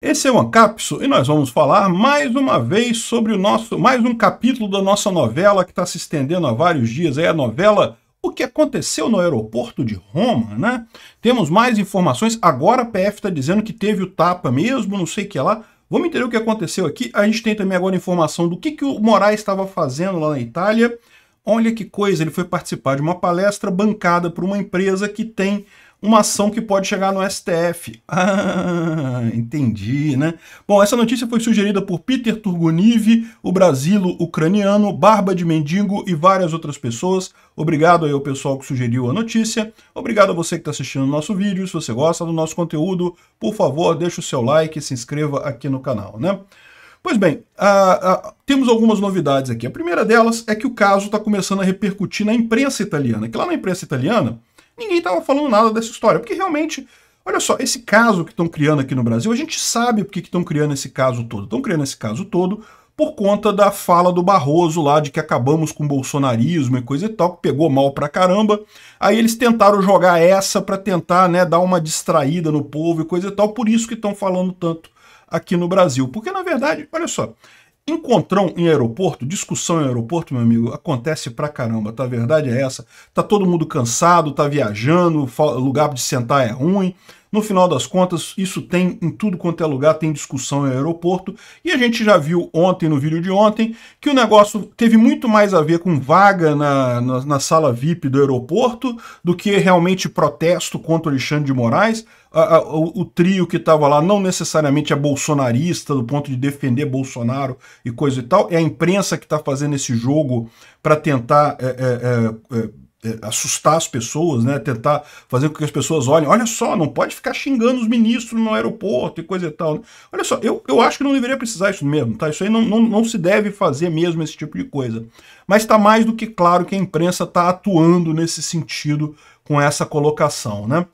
Esse é o Ancapso e nós vamos falar mais uma vez sobre o nosso, mais um capítulo da nossa novela que está se estendendo há vários dias. É a novela O que aconteceu no aeroporto de Roma, né? Temos mais informações. Agora a PF está dizendo que teve o tapa mesmo, não sei o que lá. Vamos entender o que aconteceu aqui. A gente tem também agora informação do que, que o Moraes estava fazendo lá na Itália. Olha que coisa, ele foi participar de uma palestra bancada por uma empresa que tem uma ação que pode chegar no STF. Ah, entendi, né? Bom, essa notícia foi sugerida por Peter Turguniv, o brasilo ucraniano, Barba de Mendigo e várias outras pessoas. Obrigado aí ao pessoal que sugeriu a notícia. Obrigado a você que está assistindo o nosso vídeo. Se você gosta do nosso conteúdo, por favor, deixa o seu like e se inscreva aqui no canal, né? Pois bem, uh, uh, temos algumas novidades aqui. A primeira delas é que o caso está começando a repercutir na imprensa italiana. Que lá na imprensa italiana, ninguém estava falando nada dessa história, porque realmente Olha só, esse caso que estão criando aqui no Brasil, a gente sabe por que estão criando esse caso todo. Estão criando esse caso todo por conta da fala do Barroso lá de que acabamos com o bolsonarismo e coisa e tal, que pegou mal pra caramba. Aí eles tentaram jogar essa para tentar, né, dar uma distraída no povo e coisa e tal. Por isso que estão falando tanto aqui no Brasil. Porque na verdade, olha só, Encontrão em aeroporto, discussão em aeroporto, meu amigo, acontece pra caramba, tá? A verdade é essa. Tá todo mundo cansado, tá viajando, lugar de sentar é ruim. No final das contas, isso tem em tudo quanto é lugar, tem discussão em aeroporto. E a gente já viu ontem, no vídeo de ontem, que o negócio teve muito mais a ver com vaga na, na, na sala VIP do aeroporto do que realmente protesto contra o Alexandre de Moraes. A, a, o, o, trio que estava lá não necessariamente é bolsonarista, do ponto de defender Bolsonaro e coisa e tal. É a imprensa que está fazendo esse jogo para tentar. É, é, é, é é, assustar as pessoas, né? tentar fazer com que as pessoas olhem, olha só, não pode ficar xingando os ministros no aeroporto e coisa e tal. Né? Olha só, eu, eu acho que não deveria precisar isso mesmo, tá? Isso aí não, não, não se deve fazer mesmo esse tipo de coisa. Mas está mais do que claro que a imprensa está atuando nesse sentido com essa colocação, né?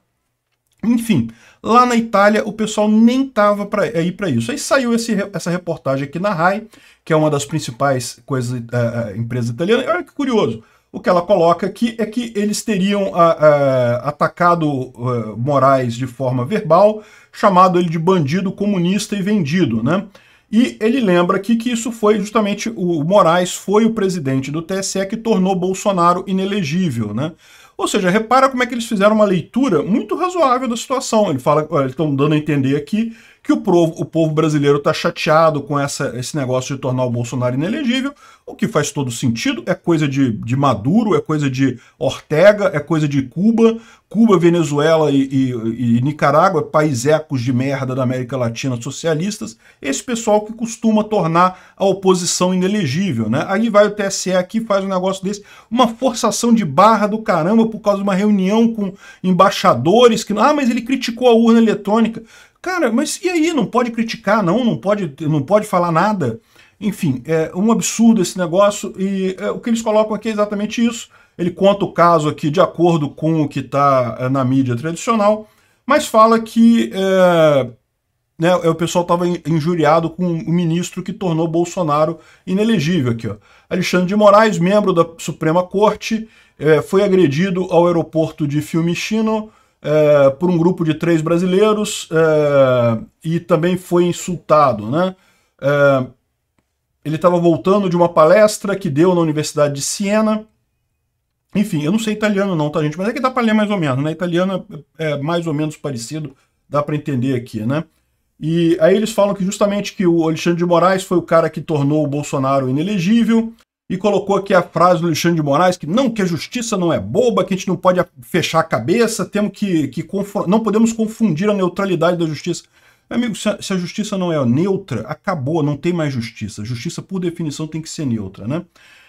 Enfim, lá na Itália o pessoal nem tava aí para é, isso. Aí saiu esse, essa reportagem aqui na RAI, que é uma das principais coisas, uh, empresas italianas. Olha que curioso, o que ela coloca aqui é que eles teriam a, ah, a, ah, atacado uh, Moraes de forma verbal, chamado ele de bandido comunista e vendido, né? E ele lembra aqui que isso foi justamente o Moraes foi o presidente do TSE que tornou Bolsonaro inelegível, né? Ou seja, repara como é que eles fizeram uma leitura muito razoável da situação. Ele fala, eles estão dando a entender aqui que o povo, o povo brasileiro está chateado com essa, esse negócio de tornar o Bolsonaro inelegível, o que faz todo sentido, é coisa de, de Maduro, é coisa de Ortega, é coisa de Cuba. Cuba, Venezuela e, e, e Nicarágua, país ecos de merda da América Latina socialistas, esse pessoal que costuma tornar a oposição inelegível. Né? Aí vai o TSE aqui faz um negócio desse, uma forçação de barra do caramba por causa de uma reunião com embaixadores que. Ah, mas ele criticou a urna eletrônica. Cara, mas e aí? Não pode criticar, não? Não pode, não pode falar nada? Enfim, é um absurdo esse negócio e é, o que eles colocam aqui é exatamente isso. Ele conta o caso aqui de acordo com o que está é, na mídia tradicional, mas fala que é, né, é, o pessoal estava injuriado com o ministro que tornou Bolsonaro inelegível aqui. Ó. Alexandre de Moraes, membro da Suprema Corte, é, foi agredido ao aeroporto de Fiumicino, eh, por um grupo de três brasileiros é, e também foi insultado. Né? É, ele estava voltando de uma palestra que deu na Universidade de Siena. Enfim, eu não sei italiano não, tá, gente? Mas é que dá para ler mais ou menos, né? Italiano é, é mais ou menos parecido, dá para entender aqui, né? E aí eles falam que justamente que o Alexandre de Moraes foi o cara que tornou o Bolsonaro inelegível, e colocou aqui a frase do Alexandre de Moraes que não, que a justiça não é boba, que a gente não pode fechar a cabeça, temos que, que não podemos confundir a neutralidade da justiça. Amigo, se a, se a, justiça não é neutra, acabou, não tem mais justiça. Justiça, por definição, tem que ser neutra, né?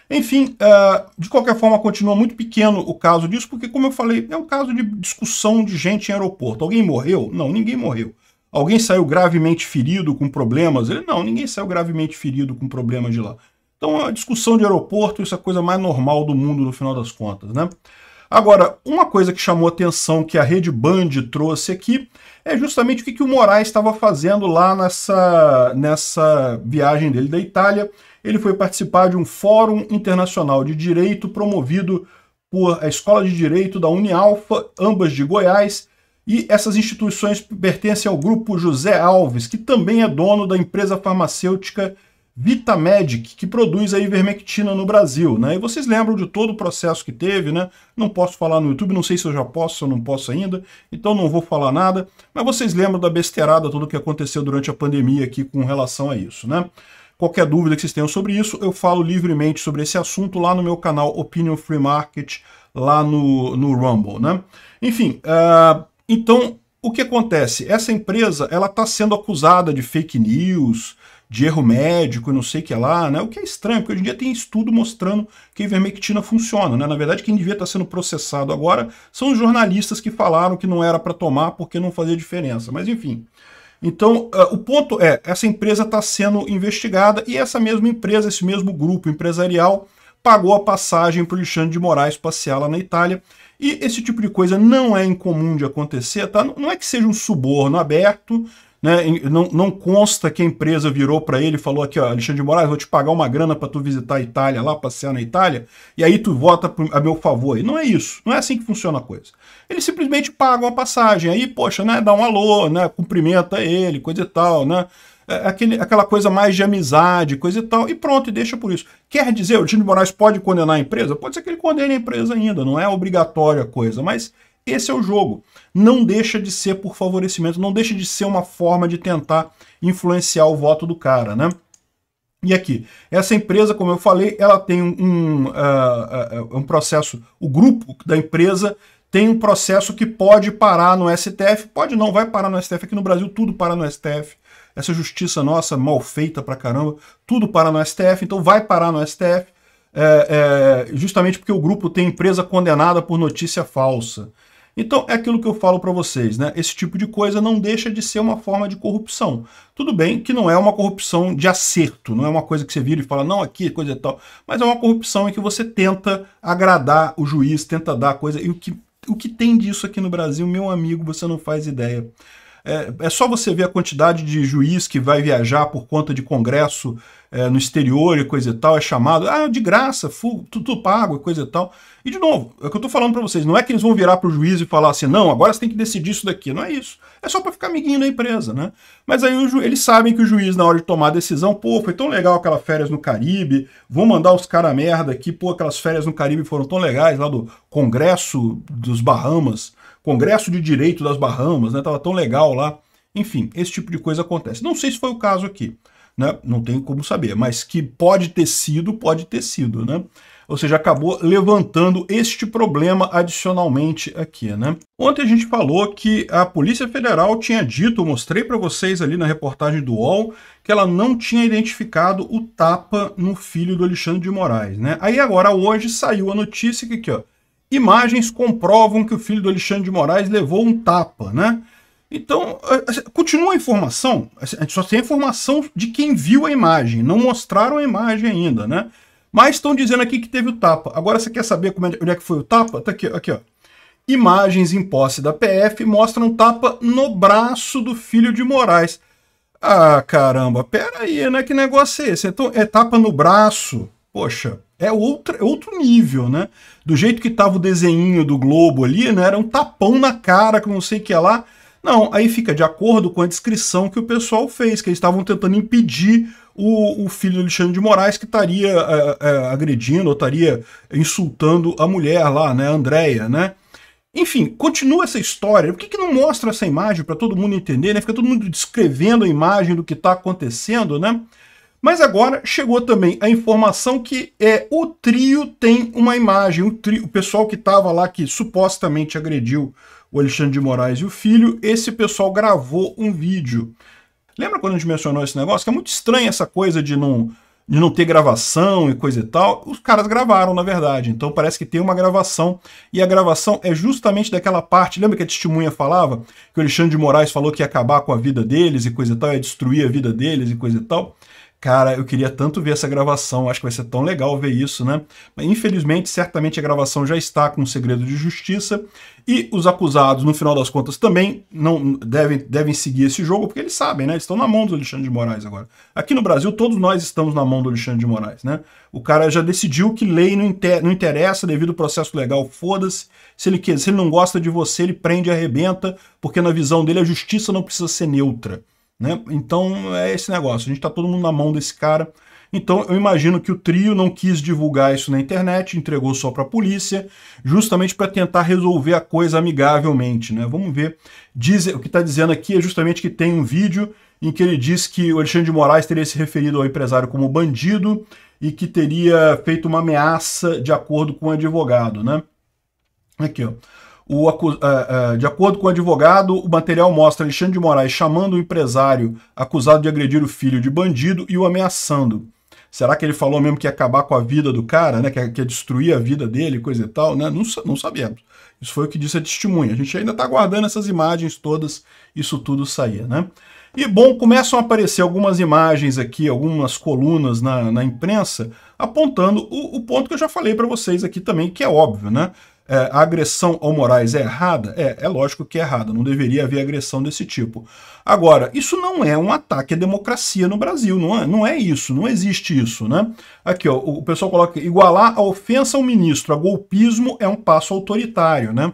Enfim, uh, de qualquer forma, continua muito pequeno o caso disso, porque, como eu falei, é um caso de discussão de gente em aeroporto. Alguém morreu? Não, ninguém morreu. Alguém saiu gravemente ferido com problemas? Ele, não, ninguém saiu gravemente ferido com problemas de lá. Então, a discussão de aeroporto, isso é a coisa mais normal do mundo, no final das contas, né? Agora, uma coisa que chamou atenção que a Rede Band trouxe aqui é justamente o que, que o Moraes estava fazendo lá nessa, nessa viagem dele da Itália. Ele foi participar de um Fórum Internacional de Direito promovido por a Escola de Direito da Unialfa, ambas de Goiás, e essas instituições pertencem ao grupo José Alves, que também é dono da empresa farmacêutica Vitamedic, que produz a ivermectina no Brasil, né? E vocês lembram de todo o processo que teve, né? Não posso falar no YouTube, não sei se eu já posso, se eu não posso ainda, então não vou falar nada, mas vocês lembram da besteirada, tudo que aconteceu durante a pandemia aqui com relação a isso, né? Qualquer dúvida que vocês tenham sobre isso, eu falo livremente sobre esse assunto lá no meu canal Opinion Free Market, lá no, no Rumble, né? Enfim, uh, então, o que acontece? Essa empresa, ela está sendo acusada de fake news, de erro médico não sei o que lá, né? O que é estranho, porque hoje em dia tem estudo mostrando que a ivermectina funciona, né? Na verdade, quem devia estar sendo processado agora são os jornalistas que falaram que não era para tomar porque não fazia diferença, mas enfim. Então, uh, o ponto é, essa empresa está sendo investigada e essa mesma empresa, esse mesmo grupo empresarial, pagou a passagem para o Alexandre de Moraes passear lá na Itália. E esse tipo de coisa não é incomum de acontecer, tá? Não é que seja um suborno aberto, né, não, não, consta que a empresa virou para ele e falou aqui, ó, Alexandre de Moraes, vou te pagar uma grana para tu visitar a Itália lá, passear na Itália, e aí tu vota a meu favor. E não é isso, não é assim que funciona a coisa. Ele simplesmente paga uma passagem, aí, poxa, né, dá um alô, né, cumprimenta ele, coisa e tal, né, é, é aquele, aquela coisa mais de amizade, coisa e tal, e pronto, e deixa por isso. Quer dizer, o Alexandre de Moraes pode condenar a empresa? Pode ser que ele condene a empresa ainda, não é obrigatória a coisa, mas esse é o jogo. Não deixa de ser por favorecimento, não deixa de ser uma forma de tentar influenciar o voto do cara, né? E aqui, essa empresa, como eu falei, ela tem um, um, uh, um processo, o grupo da empresa tem um processo que pode parar no STF, pode não, vai parar no STF. Aqui no Brasil tudo para no STF. Essa justiça nossa, mal feita pra caramba, tudo para no STF, então vai parar no STF. É, é, justamente porque o grupo tem empresa condenada por notícia falsa. Então, é aquilo que eu falo para vocês, né? Esse tipo de coisa não deixa de ser uma forma de corrupção. Tudo bem que não é uma corrupção de acerto, não é uma coisa que você vira e fala, não, aqui, coisa e tal, mas é uma corrupção em que você tenta agradar o juiz, tenta dar coisa, e o que, o que tem disso aqui no Brasil, meu amigo, você não faz ideia. É, é, só você ver a quantidade de juiz que vai viajar por conta de congresso é, no exterior e coisa e tal, é chamado, ah, de graça, full, tudo pago e coisa e tal. E de novo, é o que eu estou falando para vocês, não é que eles vão virar para o juiz e falar assim, não, agora você tem que decidir isso daqui, não é isso. É só para ficar amiguinho da empresa, né? Mas aí o, eles sabem que o juiz, na hora de tomar a decisão, pô, foi tão legal aquelas férias no Caribe, vou mandar os caras merda aqui, pô, aquelas férias no Caribe foram tão legais lá do Congresso dos Bahamas, Congresso de Direito das Bahamas, né? Tava tão legal lá. Enfim, esse tipo de coisa acontece. Não sei se foi o caso aqui, né? Não tem como saber, mas que pode ter sido, pode ter sido, né? Ou seja, acabou levantando este problema adicionalmente aqui, né? Ontem a gente falou que a Polícia Federal tinha dito, mostrei para vocês ali na reportagem do UOL, que ela não tinha identificado o tapa no filho do Alexandre de Moraes, né? Aí agora hoje saiu a notícia que aqui, ó, imagens comprovam que o filho do Alexandre de Moraes levou um tapa, né? Então, continua a informação, assim, a gente só tem a informação de quem viu a imagem, não mostraram a imagem ainda, né? Mas estão dizendo aqui que teve o tapa. Agora você quer saber como é, onde é que foi o tapa? Tá aqui, aqui, ó. Imagens em posse da PF mostram tapa no braço do filho de Moraes. Ah, caramba, pera aí, né? Que negócio é esse? Então, é tapa no braço poxa, é, é outro nível, né? Do jeito que tava o desenho do globo ali, né? Era um tapão na cara, que não sei o que é lá. Não, aí fica de acordo com a descrição que o pessoal fez, que eles estavam tentando impedir o, o, filho do Alexandre de Moraes que estaria é, é, agredindo ou estaria insultando a mulher lá, né, a Andréia, né? Enfim, continua essa história. Por que, que não mostra essa imagem para todo mundo entender, né? Fica todo mundo descrevendo a imagem do que está acontecendo, né? Mas agora chegou também a informação que é o trio tem uma imagem. O, trio, o pessoal que estava lá, que supostamente agrediu o Alexandre de Moraes e o filho, esse pessoal gravou um vídeo. Lembra quando a gente mencionou esse negócio? Que é muito estranha essa coisa de não, de não ter gravação e coisa e tal. Os caras gravaram, na verdade. Então parece que tem uma gravação. E a gravação é justamente daquela parte. Lembra que a testemunha falava que o Alexandre de Moraes falou que ia acabar com a vida deles e coisa e tal, ia destruir a vida deles e coisa e tal? Cara, eu queria tanto ver essa gravação, acho que vai ser tão legal ver isso, né? Mas, infelizmente, certamente a gravação já está com um segredo de justiça e os acusados, no final das contas, também não devem, devem seguir esse jogo, porque eles sabem, né? Eles estão na mão do Alexandre de Moraes agora. Aqui no Brasil, todos nós estamos na mão do Alexandre de Moraes, né? O cara já decidiu que lei não, inter, não interessa devido ao processo legal, foda-se. Se ele, quer, se ele não gosta de você, ele prende e arrebenta, porque na visão dele a justiça não precisa ser neutra. Né? Então é esse negócio, a gente está todo mundo na mão desse cara. Então eu imagino que o trio não quis divulgar isso na internet, entregou só para a polícia, justamente para tentar resolver a coisa amigavelmente. Né? Vamos ver. Diz, o que está dizendo aqui é justamente que tem um vídeo em que ele diz que o Alexandre de Moraes teria se referido ao empresário como bandido e que teria feito uma ameaça de acordo com o advogado. Né? Aqui, ó. O, eh, eh, de acordo com o advogado, o material mostra Alexandre de Moraes chamando o empresário acusado de agredir o filho de bandido e o ameaçando. Será que ele falou mesmo que ia acabar com a vida do cara, né? Que ia, que destruir a vida dele, coisa e tal, né? Não, não sabemos. Isso foi o que disse a testemunha. A gente ainda está aguardando essas imagens todas, isso tudo sair, né? E bom, começam a aparecer algumas imagens aqui, algumas colunas na, na imprensa, apontando o, o ponto que eu já falei para vocês aqui também, que é óbvio, né? É, a agressão ao Moraes é errada? É, é lógico que é errada, não deveria haver agressão desse tipo. Agora, isso não é um ataque à democracia no Brasil, não é, não é isso, não existe isso, né? Aqui, ó, o pessoal coloca igualar a ofensa ao ministro a golpismo é um passo autoritário, né?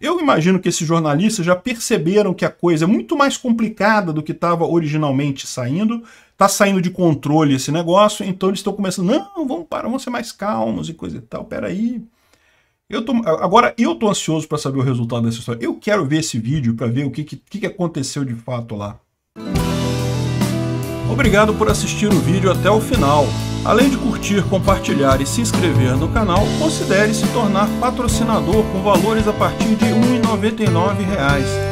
Eu imagino que esses jornalistas já perceberam que a coisa é muito mais complicada do que estava originalmente saindo, tá saindo de controle esse negócio, então eles estão começando, não, vamos para, vamos ser mais calmos e coisa e tal, peraí. Eu tô, agora, eu tô ansioso para saber o resultado dessa história. Eu quero ver esse vídeo para ver o que, que, que aconteceu de fato lá. Obrigado por assistir o vídeo até o final. Além de curtir, compartilhar e se inscrever no canal, considere se tornar patrocinador com valores a partir de R$ 1,99